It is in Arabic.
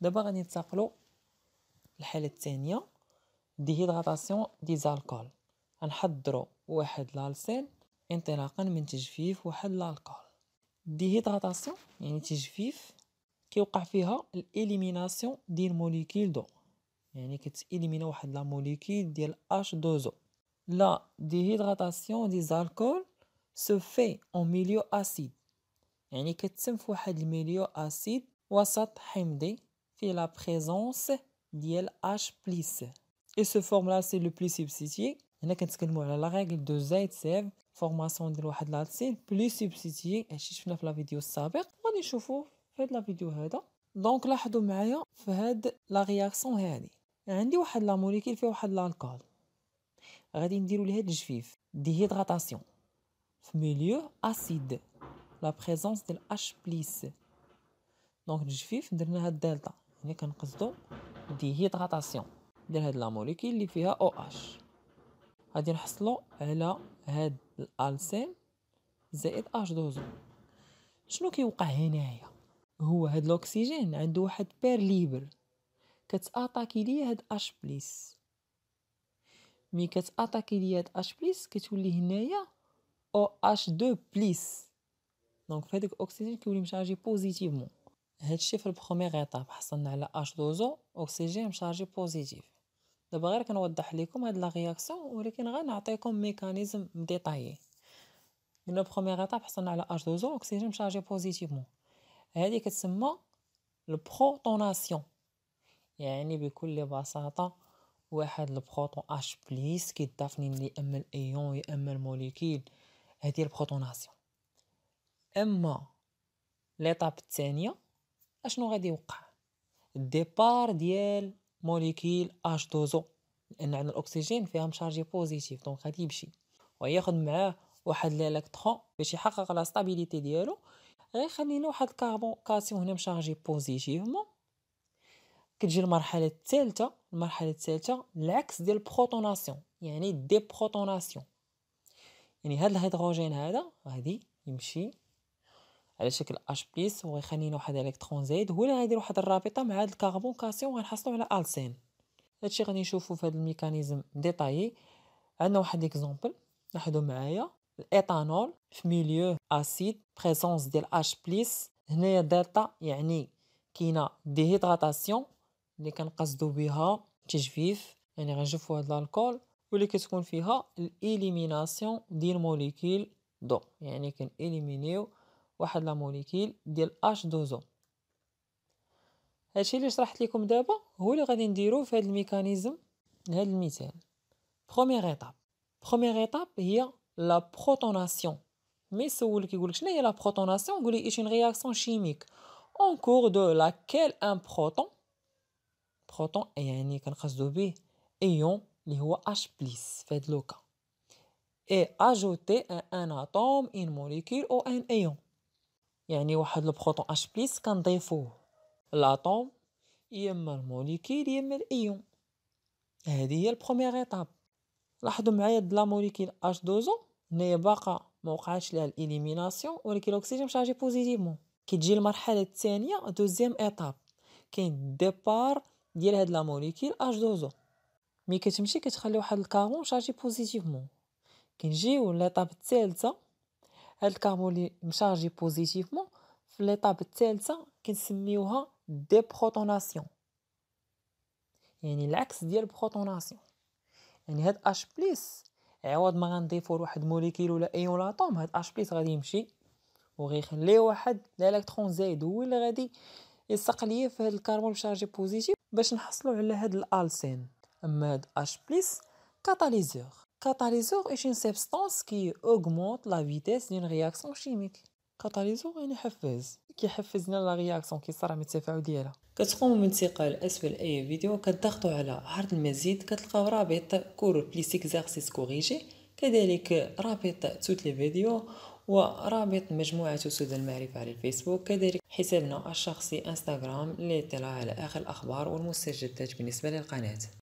دابا غادي ننتقلوا الحاله الثانيه دي ديزالكول غنحضروا واحد لالسين انطلاقا من تجفيف واحد الالكول ديهيدراتاسيون يعني تجفيف كيوقع فيها الاليميناسيون ديال موليكيل دو يعني كتاليمينا واحد لا موليكيل ديال اش دوزو o لا ديهيدراتاسيون دي زالكول سو في اون ميليو اسيد يعني كتسم في واحد الميليو اسيد وسط حمضي fait la présence d'IL H+. Et ce forme-là, c'est le plus substitué. Il y a qu'un seul mot. La règle de Zaitsev, formation de l'Ouhad Latsin, plus substitué. je si je fais la vidéo, ça va. On est chauffé. Faites la vidéo. Donc, là, je vais la réaction. Il y a un seul la molécule fait un l'alcool. Je vais dire le juif. Déhydratation. Milieu acide. La présence de l'H+. Donc, le juif, on a delta. هنا كنقصدو دي هيدراتاسيون ديال هاد لا موليكيول اللي فيها او اش غادي نحصلو على هاد الالسين زائد اش دوزو شنو كيوقع هنايا هو هاد الاكسجين عنده واحد بير ليبر كتاتاكي ليا هاد اش بليس مي كتاتاكي ليا هاد اش بليس كتولي هنايا او اش دو بليس دونك فهاد الاكسجين كيولي مشارجي بوزيتيفمون هادشي في البروميير ايطاب حصلنا على اش دوزو اوكسجين مشارجي بوزيتيف دابا غير كنوضح لكم هاد لا رياكسيون ولكن غنعطيكم ميكانيزم ديطايي من بروميير ايطاب حصلنا على اش دوزو اوكسجين مشارجي بوزيتيفمون هادي كتسمى البروتوناسيون يعني بكل بساطه واحد البروتون اش بليس كيضاف لي اما الايون يا اما الموليكيل هادي البروتوناسيون اما ليطاب الثانيه اشنو غادي يوقع الديبار ديال موليكيل اش دوزو لان عندنا الاكسجين فيها مشارجي بوزيتيف دونك غادي يمشي وياخد معاه واحد الالكترون باش يحقق لا ستابيليتي ديالو غير خلينا واحد الكربون كالسيوم هنا مشارجي بوزيتيفمون كتجي المرحله الثالثه المرحله الثالثه العكس ديال البروتوناسيون يعني دي بروتوناسيون يعني هاد الهيدروجين هذا غادي يمشي على شكل اش بليس لنا واحد الكترون زايد هو اللي غيدير واحد الرابطه مع هاد كاسيون غنحصلو على السين هادشي غادي نشوفو في هاد الميكانيزم ديطايي عندنا واحد اكزومبل لاحظوا معايا الايثانول في ميليو اسيد بريزونس ديال اش بليس هنايا دلتا يعني كاينه ديهيدراتاسيون اللي كنقصدو بها تجفيف يعني غنجفو هاد الكول واللي كتكون فيها الاليميناسيون ديال موليكيل دو يعني كناليمينيو واحد لا موليكيل ديال اش دوزو هادشي اللي شرحت لكم دابا هو اللي غادي نديرو في هاد الميكانيزم هاد المثال بروميير ايتاب بروميير ايتاب هي لا بروتوناسيون مي سول كيقول لك شنو هي لا بروتوناسيون قول لي ايش اون رياكسيون شيميك اون كور دو لاكيل ان بروتون بروتون يعني كنقصدو به ايون اللي هو اش بليس في هاد لوكا اي اجوتي ان اتوم ان موليكيل او ان ايون يعني واحد بروتون اش بليس كنضيفوه لاطوم يا اما الموليكيل يا اما الايون هذه هي البروميير ايطاب لاحظوا معايا د لا موليكيل اش دوزو هنايا باقا ما وقعش لها الاليميناسيون ولكن الاكسجين شارجي بوزيتيفمون كتجي المرحله الثانيه دوزيام ايطاب كاين ديبار ديال هاد لا موليكيل اش دوزو مي كتمشي كتخلي واحد الكارون شارجي بوزيتيفمون كنجيو لاطاب الثالثه هاد الكاربون لي مشارجي بوزيتيفمون في ليطاب الثالثه كنسميوها بروتوناسيون يعني العكس ديال بروتوناسيون يعني هاد اش بليس عوض ما غنضيفو لواحد موليكيل ولا ايون لاطوم هاد اش بليس غادي يمشي وغيخلي واحد الالكترون زايد هو اللي غادي يلصق ليا في هاد الكربون شارجي بوزيتيف باش نحصلو على هاد الالسين اما هاد اش بليس كاتاليزور كاتاليزور ان سبستانس كي اوغمونت لا فيتيس ديال رياكسيون كيميك كاتاليزور يعني حفاز كيحفز لنا لا رياكسيون كيصرع من التفاعل ديالها كتقوم بانتقال اسفل اي فيديو كتضغطوا على عرض المزيد كتلقاو رابط كور بليس اكزارسيس كوريجي كذلك رابط توت لي فيديو ورابط مجموعة أسود المعرفة على الفيسبوك كذلك حسابنا الشخصي انستغرام للاطلاع على آخر الأخبار والمستجدات بالنسبة للقناة